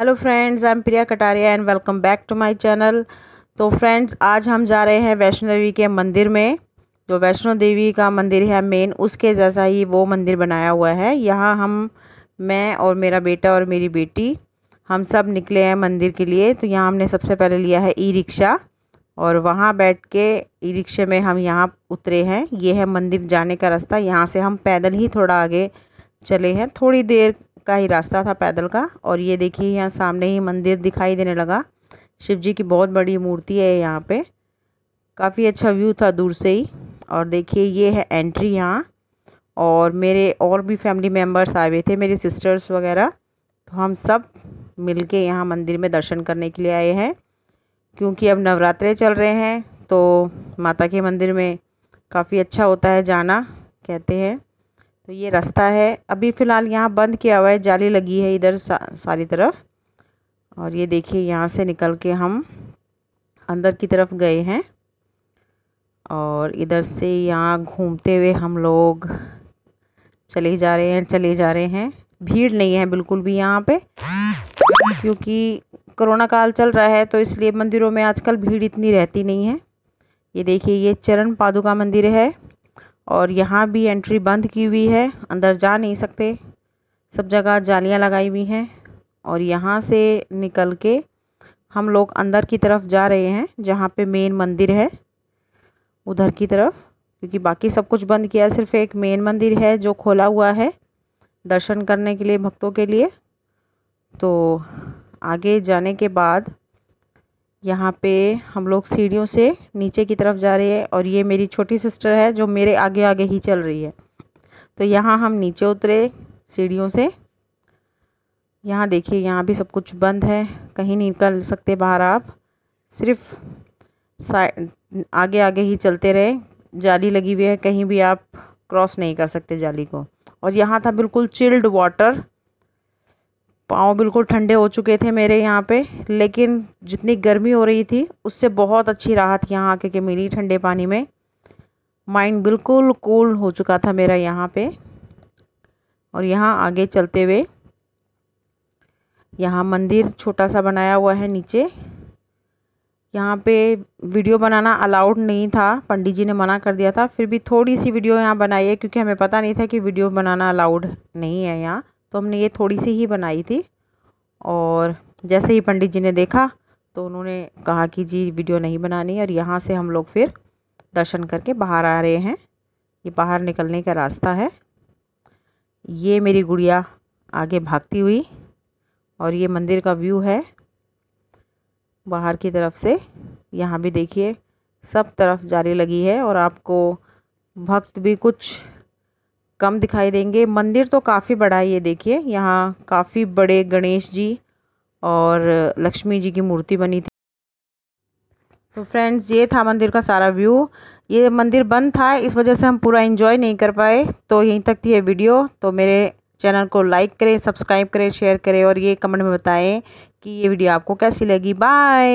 hello friends I am Priya Kataria and welcome back to my channel तो friends आज हम जा रहे हैं वैष्णो देवी के मंदिर में जो वैष्णो देवी का मंदिर है मेन उसके जैसा ही वो मंदिर बनाया हुआ है यहाँ हम मैं और मेरा बेटा और मेरी बेटी हम सब निकले हैं मंदिर के लिए तो यहाँ हमने सबसे पहले लिया है ई रिक्शा और वहाँ बैठ के ई रिक्शे में हम यहाँ उतरे हैं ये है मंदिर जाने का रास्ता यहाँ से हम पैदल ही थोड़ा आगे चले हैं थोड़ी देर का ही रास्ता था पैदल का और ये देखिए यहाँ सामने ही मंदिर दिखाई देने लगा शिव जी की बहुत बड़ी मूर्ति है यहाँ पे काफ़ी अच्छा व्यू था दूर से ही और देखिए ये है एंट्री यहाँ और मेरे और भी फैमिली मेम्बर्स आए हुए थे मेरे सिस्टर्स वगैरह तो हम सब मिल के यहाँ मंदिर में दर्शन करने के लिए आए हैं क्योंकि अब नवरात्रे चल रहे हैं तो माता के मंदिर में काफ़ी अच्छा होता है जाना कहते हैं तो ये रास्ता है अभी फ़िलहाल यहाँ बंद किया हुआ है जाली लगी है इधर सा, सारी तरफ और ये देखिए यहाँ से निकल के हम अंदर की तरफ गए हैं और इधर से यहाँ घूमते हुए हम लोग चले जा रहे हैं चले जा रहे हैं भीड़ नहीं है बिल्कुल भी यहाँ पे क्योंकि कोरोना काल चल रहा है तो इसलिए मंदिरों में आजकल भीड़ इतनी रहती नहीं है ये देखिए ये चरण पादुका मंदिर है और यहाँ भी एंट्री बंद की हुई है अंदर जा नहीं सकते सब जगह जालियाँ लगाई हुई हैं और यहाँ से निकल के हम लोग अंदर की तरफ जा रहे हैं जहाँ पे मेन मंदिर है उधर की तरफ क्योंकि बाकी सब कुछ बंद किया है सिर्फ एक मेन मंदिर है जो खोला हुआ है दर्शन करने के लिए भक्तों के लिए तो आगे जाने के बाद यहाँ पे हम लोग सीढ़ियों से नीचे की तरफ जा रहे हैं और ये मेरी छोटी सिस्टर है जो मेरे आगे आगे ही चल रही है तो यहाँ हम नीचे उतरे सीढ़ियों से यहाँ देखिए यहाँ भी सब कुछ बंद है कहीं नहीं निकल सकते बाहर आप सिर्फ आगे आगे ही चलते रहें जाली लगी हुई है कहीं भी आप क्रॉस नहीं कर सकते जाली को और यहाँ था बिल्कुल चिल्ड वाटर पाँव बिल्कुल ठंडे हो चुके थे मेरे यहाँ पे लेकिन जितनी गर्मी हो रही थी उससे बहुत अच्छी राहत यहाँ आके के मिली ठंडे पानी में माइंड बिल्कुल कूल हो चुका था मेरा यहाँ पे और यहाँ आगे चलते हुए यहाँ मंदिर छोटा सा बनाया हुआ है नीचे यहाँ पे वीडियो बनाना अलाउड नहीं था पंडित जी ने मना कर दिया था फिर भी थोड़ी सी वीडियो यहाँ बनाई है क्योंकि हमें पता नहीं था कि वीडियो बनाना अलाउड नहीं है यहाँ तो हमने ये थोड़ी सी ही बनाई थी और जैसे ही पंडित जी ने देखा तो उन्होंने कहा कि जी वीडियो नहीं बनानी और यहाँ से हम लोग फिर दर्शन करके बाहर आ रहे हैं ये बाहर निकलने का रास्ता है ये मेरी गुड़िया आगे भागती हुई और ये मंदिर का व्यू है बाहर की तरफ से यहाँ भी देखिए सब तरफ जाली लगी है और आपको भक्त भी कुछ कम दिखाई देंगे मंदिर तो काफ़ी बड़ा है ये देखिए यहाँ काफ़ी बड़े गणेश जी और लक्ष्मी जी की मूर्ति बनी थी तो फ्रेंड्स ये था मंदिर का सारा व्यू ये मंदिर बंद था इस वजह से हम पूरा इन्जॉय नहीं कर पाए तो यहीं तक थी ये वीडियो तो मेरे चैनल को लाइक करें सब्सक्राइब करें शेयर करें और ये कमेंट में बताएं कि ये वीडियो आपको कैसी लगी बाय